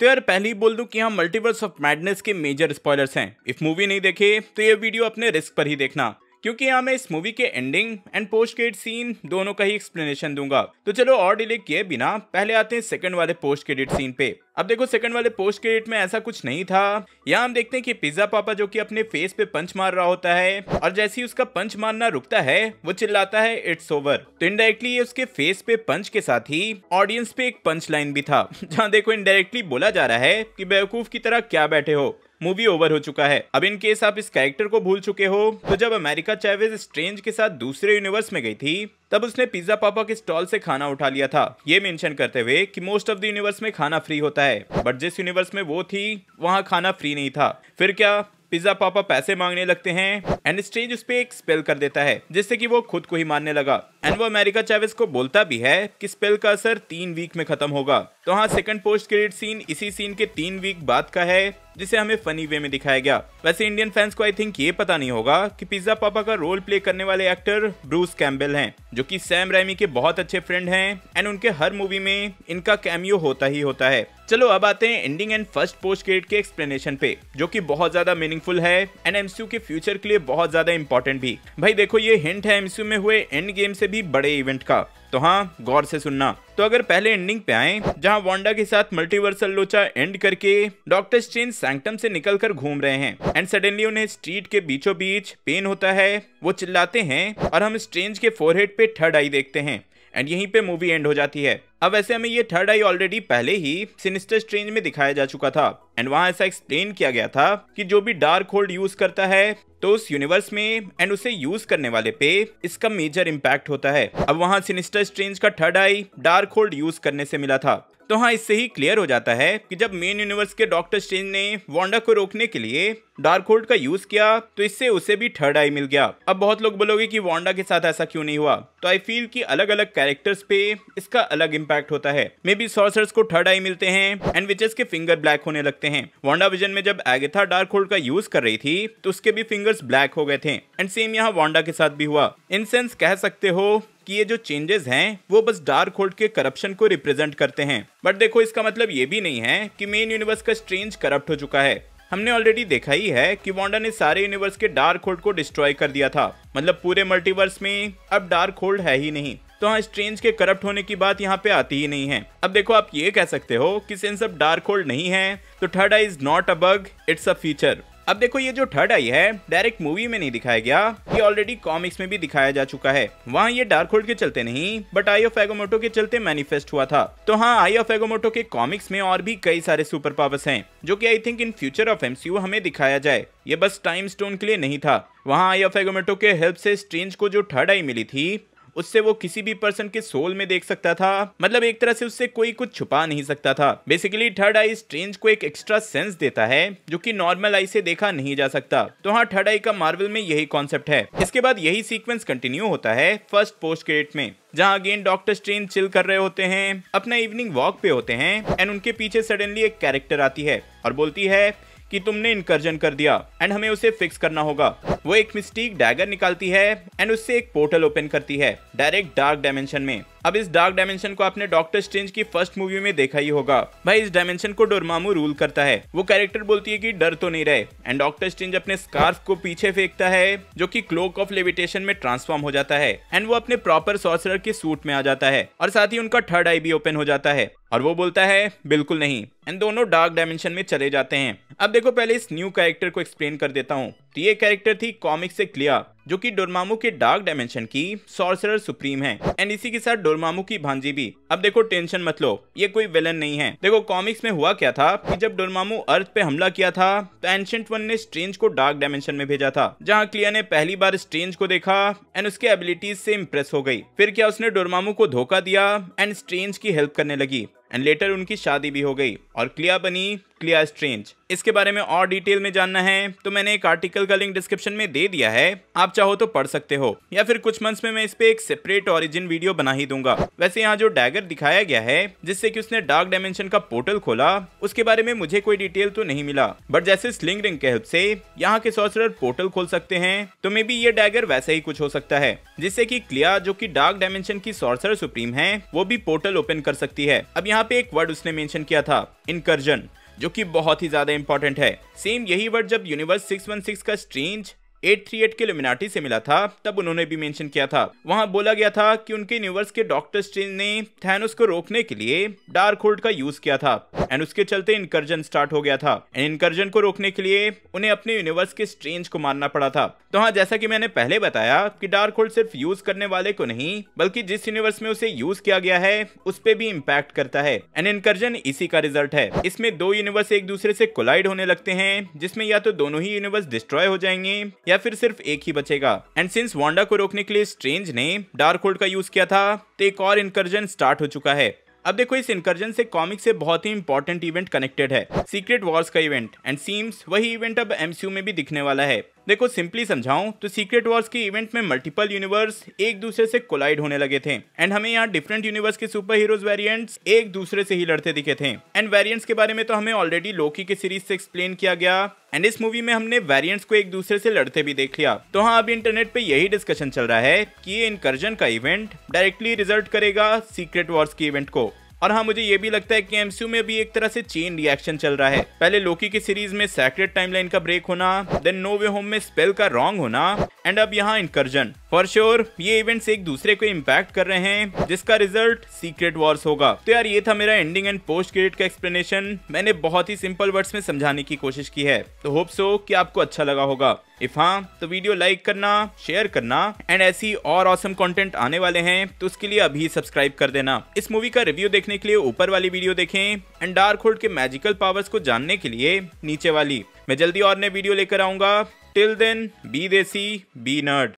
तो यार पहले ही बोल दूं कि हाँ मल्टीवर्स ऑफ मैडनेस के मेजर स्पॉयलर्स हैं इफ मूवी नहीं देखे तो ये वीडियो अपने रिस्क पर ही देखना क्योंकि यहाँ मैं इस मूवी के ending and post credit scene दोनों का ही एक्सप्लेनेशन दूंगा तो चलो और डिले किए बिना पहले आते हैं सेकंड वाले पोस्ट क्रेडिट सीन पे अब देखो सेकंड वाले पोस्ट क्रेडिट में ऐसा कुछ नहीं था यहाँ हम देखते हैं कि पिज्जा पापा जो कि अपने फेस पे पंच मार रहा होता है और जैसे ही उसका पंच मारना रुकता है वो चिल्लाता है इट्स ओवर तो इनडायरेक्टली ये उसके फेस पे पंच के साथ ही ऑडियंस पे एक पंच लाइन भी था जहाँ देखो इनडायरेक्टली बोला जा रहा है की बेवकूफ की तरह क्या बैठे हो मूवी ओवर हो चुका है अब इन केस आप इस कैरेक्टर को भूल चुके हो तो जब अमेरिका चैवेज स्ट्रेंज के साथ दूसरे यूनिवर्स में गई थी तब उसने पिज्जा पापा के स्टॉल से खाना उठा लिया था ये मेंशन करते हुए कि मोस्ट ऑफ द यूनिवर्स में खाना फ्री होता है बट जिस यूनिवर्स में वो थी वहाँ खाना फ्री नहीं था फिर क्या पिज्जा पापा पैसे मांगने लगते हैं एंड स्ट्रेंज उस पर एक स्पेल कर देता है जिससे कि वो खुद को ही मानने लगा एंड वो अमेरिका चैविस को बोलता भी है कि स्पेल का असर तीन वीक में खत्म होगा तो हाँ सेकंड पोस्ट क्रेडिट सीन इसी सीन के तीन वीक बाद का है जिसे हमें फनी वे में दिखाया गया वैसे इंडियन फैंस को आई थिंक ये पता नहीं होगा कि पिज्जा पापा का रोल प्ले करने वाले एक्टर ब्रूस कैम्बेल हैं जो कि सैम रैमी के बहुत अच्छे फ्रेंड हैं एंड उनके हर मूवी में इनका कैमियो होता ही होता है चलो अब आते हैं ending and first post credit के एक्सप्लेनेशन पे जो कि बहुत ज्यादा मीनिंगफुल है एंड एमसीयू के फ्यूचर के लिए बहुत ज्यादा इंपॉर्टेंट भी भाई देखो ये हिंट है एमसीयू में हुए एंड गेम से भी बड़े इवेंट का तो हाँ गौर से सुनना तो अगर पहले एंडिंग पे आए जहाँ वॉन्डा के साथ मल्टीवर्सल लोचा एंड करके डॉक्टर स्ट्रेंज सैंक्टम से निकलकर घूम रहे हैं एंड सडनली उन्हें स्ट्रीट के बीचों बीच पेन होता है वो चिल्लाते हैं और हम स्ट्रेंज के फोरहेड पे थर्ड आई देखते हैं एंड यहीं पे मूवी एंड हो जाती है अब वैसे हमें ये थर्ड आई ऑलरेडी पहले ही सिनिस्टर स्ट्रेंज में दिखाया जा चुका था एंड वहां ऐसा एक्सप्लेन किया गया था कि जो भी डार्क होल्ड यूज करता है तो उस यूनिवर्स में एंड उसे यूज करने वाले पे इसका मेजर इम्पैक्ट होता है अब वहाँ सिनिस्टर स्ट्रेंज का third eye Darkhold use करने से मिला था तो हाँ इससे ही क्लियर हो जाता है कि जब मेन यूनिवर्स के डॉक्टर स्ट्रेंज ने वॉन्डा को रोकने के लिए डार्क होल्ड का यूज किया तो इससे उसे भी थर्ड आई मिल गया अब बहुत लोग बोलोगे कि वॉन्डा के साथ ऐसा क्यों नहीं हुआ तो आई फील कि अलग अलग कैरेक्टर्स पे इसका अलग इम्पैक्ट होता है मे बी सॉर्सर्स को थर्ड आई मिलते हैं एंड विचेस के फिंगर ब्लैक होने लगते हैं सकते हैं वांडा विजन में जब एगेथा डार्क होल्ड का यूज कर रही थी तो उसके भी फिंगर्स ब्लैक हो गए थे एंड सेम यहाँ वांडा के साथ भी हुआ इन सेंस कह सकते हो कि ये जो चेंजेस हैं वो बस डार्क होल्ड के करप्शन को रिप्रेजेंट करते हैं बट देखो इसका मतलब ये भी नहीं है कि मेन यूनिवर्स का स्ट्रेंज करप्ट हो चुका है हमने ऑलरेडी देखा ही है कि वांडा ने सारे यूनिवर्स के डार्क होल्ड को डिस्ट्रॉय कर दिया था मतलब पूरे मल्टीवर्स में अब डार्क होल्ड है ही नहीं तो हाँ स्ट्रेंज के करप्ट होने की बात यहाँ पे आती ही नहीं है अब देखो आप ये कह सकते हो कि सेंस अब डार्क होल्ड नहीं है तो third eye is not a bug it's a feature अब देखो ये जो थर्ड आई है डायरेक्ट मूवी में नहीं दिखाया गया ये ऑलरेडी कॉमिक्स में भी दिखाया जा चुका है वहाँ ये डार्क होल्ड के चलते नहीं बट आई ऑफ एगोमोटो के चलते मैनिफेस्ट हुआ था तो हाँ आई ऑफ एगोमोटो के कॉमिक्स में और भी कई सारे सुपर पावर्स हैं जो कि I think in future of MCU हमें दिखाया जाए ये बस टाइम स्टोन के लिए नहीं था वहाँ आई ऑफ एगोमोटो के हेल्प से स्ट्रेंज को जो थर्ड आई मिली थी उससे वो किसी भी पर्सन के सोल में देख सकता था मतलब एक तरह से उससे कोई कुछ छुपा नहीं सकता था बेसिकली थर्ड आई स्ट्रेंज को एक एक्स्ट्रा सेंस देता है जो की नॉर्मल आई से देखा नहीं जा सकता तो हाँ थर्ड आई का मार्वल में यही कॉन्सेप्ट है इसके बाद यही सीक्वेंस कंटिन्यू होता है फर्स्ट पोस्ट क्रेडिट में जहाँ अगेन डॉक्टर स्ट्रेन चिल कर रहे होते हैं अपना इवनिंग वॉक पे होते हैं एंड उनके पीछे सडनली एक कैरेक्टर आती है और बोलती है कि तुमने इनकर्जन कर दिया एंड हमें उसे फिक्स करना होगा वो एक मिस्टीक डैगर निकालती है एंड उससे एक पोर्टल ओपन करती है डायरेक्ट डार्क डायमेंशन में अब इस डार्क डायमेंशन को आपने डॉक्टर स्ट्रेंज की फर्स्ट मूवी में देखा ही होगा भाई इस डायमेंशन को डोरमामू रूल करता है वो कैरेक्टर बोलती है कि डर तो नहीं रहे एंड डॉक्टर स्ट्रेंज अपने स्कार्फ को पीछे फेंकता है जो कि क्लोक ऑफ लेविटेशन में ट्रांसफॉर्म हो जाता है एंड वो अपने प्रॉपर सॉसर के सूट में आ जाता है और साथ ही उनका थर्ड आई भी ओपन हो जाता है और वो बोलता है बिल्कुल नहीं एंड दोनों डार्क डायमेंशन में चले जाते हैं अब देखो पहले इस न्यू कैरेक्टर को एक्सप्लेन कर देता हूँ तो ये कैरेक्टर थी कॉमिक से क्लियर जो कि डोरमामू के डार्क डायमेंशन की सोर्सर सुप्रीम है एंड इसी के साथ डोरमामू की भांजी भी अब देखो टेंशन मत लो ये कोई विलन नहीं है देखो कॉमिक्स में हुआ क्या था कि जब डोरमामू अर्थ पे हमला किया था तो एंशंट वन ने स्ट्रेंज को डार्क डायमेंशन में भेजा था जहाँ क्लियर ने पहली बार स्ट्रेंज को देखा एंड उसके एबिलिटीज से इम्प्रेस हो गई फिर क्या उसने डोरमामू को धोखा दिया एंड स्ट्रेंज की हेल्प करने लगी एंड लेटर उनकी शादी भी हो गई और क्लिया बनी क्लियर स्ट्रेंज इसके बारे में और डिटेल में जानना है तो मैंने एक आर्टिकल का लिंक डिस्क्रिप्शन में दे दिया है आप चाहो तो पढ़ सकते हो या फिर कुछ मंथ्स में मैं इस पे एक सेपरेट ओरिजिन वीडियो बना ही दूंगा वैसे यहाँ जो डैगर दिखाया गया है जिससे कि उसने डार्क डायमेंशन का पोर्टल खोला उसके बारे में मुझे कोई डिटेल तो नहीं मिला बट जैसे स्लिंग रिंग के हेल्प से यहाँ के सोचर पोर्टल खोल सकते हैं तो मे बी ये डैगर वैसा ही कुछ हो सकता है जिससे की क्लिया जो की डार्क डायमेंशन की सोर्सर सुप्रीम है वो भी पोर्टल ओपन कर सकती है अब यहाँ पे एक वर्ड उसने मेंशन किया था इनकर्जन जो कि बहुत ही ज्यादा इंपॉर्टेंट है सेम यही वर्ड जब यूनिवर्स 616 का स्ट्रेंज 838 के लुमिनाटी से मिला था तब उन्होंने भी मेंशन किया था वहां बोला गया था कि उनके यूनिवर्स के डॉक्टर स्ट्रेंज ने थैनोस को रोकने के लिए डार्क होल्ड का यूज किया था एंड उसके चलते इनकर्जन स्टार्ट हो गया था एंड इनकर्जन को रोकने के लिए उन्हें अपने यूनिवर्स के स्ट्रेंज को मारना पड़ा था तो हाँ जैसा कि मैंने पहले बताया कि डार्क होल्ड सिर्फ यूज करने वाले को नहीं बल्कि जिस यूनिवर्स में उसे यूज किया गया है उस पर भी इम्पैक्ट करता है एंड इनकर्जन इसी का रिजल्ट है इसमें दो यूनिवर्स एक दूसरे से कोलाइड होने लगते हैं जिसमे या तो दोनों ही यूनिवर्स डिस्ट्रॉय हो जाएंगे या फिर सिर्फ एक ही बचेगा एंड सिंस वांडा को रोकने के लिए स्ट्रेंज ने डार्क होल्ड का यूज किया था तो एक और इनकर्जन स्टार्ट हो चुका है अब देखो इस इनकर्जन से कॉमिक से बहुत ही इंपॉर्टेंट इवेंट कनेक्टेड है सीक्रेट वॉर्स का इवेंट एंड सीम्स वही इवेंट अब एमसीयू में भी दिखने वाला है देखो सिंपली समझाऊं तो सीक्रेट वॉर्स के इवेंट में मल्टीपल यूनिवर्स एक दूसरे से कोलाइड होने लगे थे एंड हमें यहाँ डिफरेंट यूनिवर्स के सुपर हीरोज वेरियंट्स एक दूसरे से ही लड़ते दिखे थे एंड वेरियंट्स के बारे में तो हमें ऑलरेडी लोकी के सीरीज से एक्सप्लेन किया गया एंड इस मूवी में हमने वेरिएंट्स को एक दूसरे से लड़ते भी देख लिया तो हाँ अभी इंटरनेट पे यही डिस्कशन चल रहा है कि ये इनकर्जन का इवेंट डायरेक्टली रिजल्ट करेगा सीक्रेट वॉर्स की इवेंट को और हाँ मुझे ये भी लगता है कि एमसीयू में भी एक तरह से चेन रिएक्शन चल रहा है पहले लोकी की सीरीज में सैक्रेट टाइमलाइन का ब्रेक होना देन नो वे होम में स्पेल का रॉन्ग होना एंड अब यहाँ इंकर्जन फॉर श्योर sure, ये इवेंट्स एक दूसरे को इम्पैक्ट कर रहे हैं जिसका रिजल्ट सीक्रेट वॉर्स होगा तो यार ये था मेरा एंडिंग एंड पोस्ट क्रेडिट का एक्सप्लेनेशन मैंने बहुत ही सिंपल वर्ड्स में समझाने की कोशिश की है तो होप सो कि आपको अच्छा लगा होगा इफ हाँ तो वीडियो लाइक करना शेयर करना एंड ऐसी और ऑसम कंटेंट आने वाले हैं तो उसके लिए अभी सब्सक्राइब कर देना इस मूवी का रिव्यू देखने के लिए ऊपर वाली वीडियो देखें एंड डार्क होल्ड के मैजिकल पावर्स को जानने के लिए नीचे वाली मैं जल्दी और नए वीडियो लेकर आऊंगा till then be desi be nerd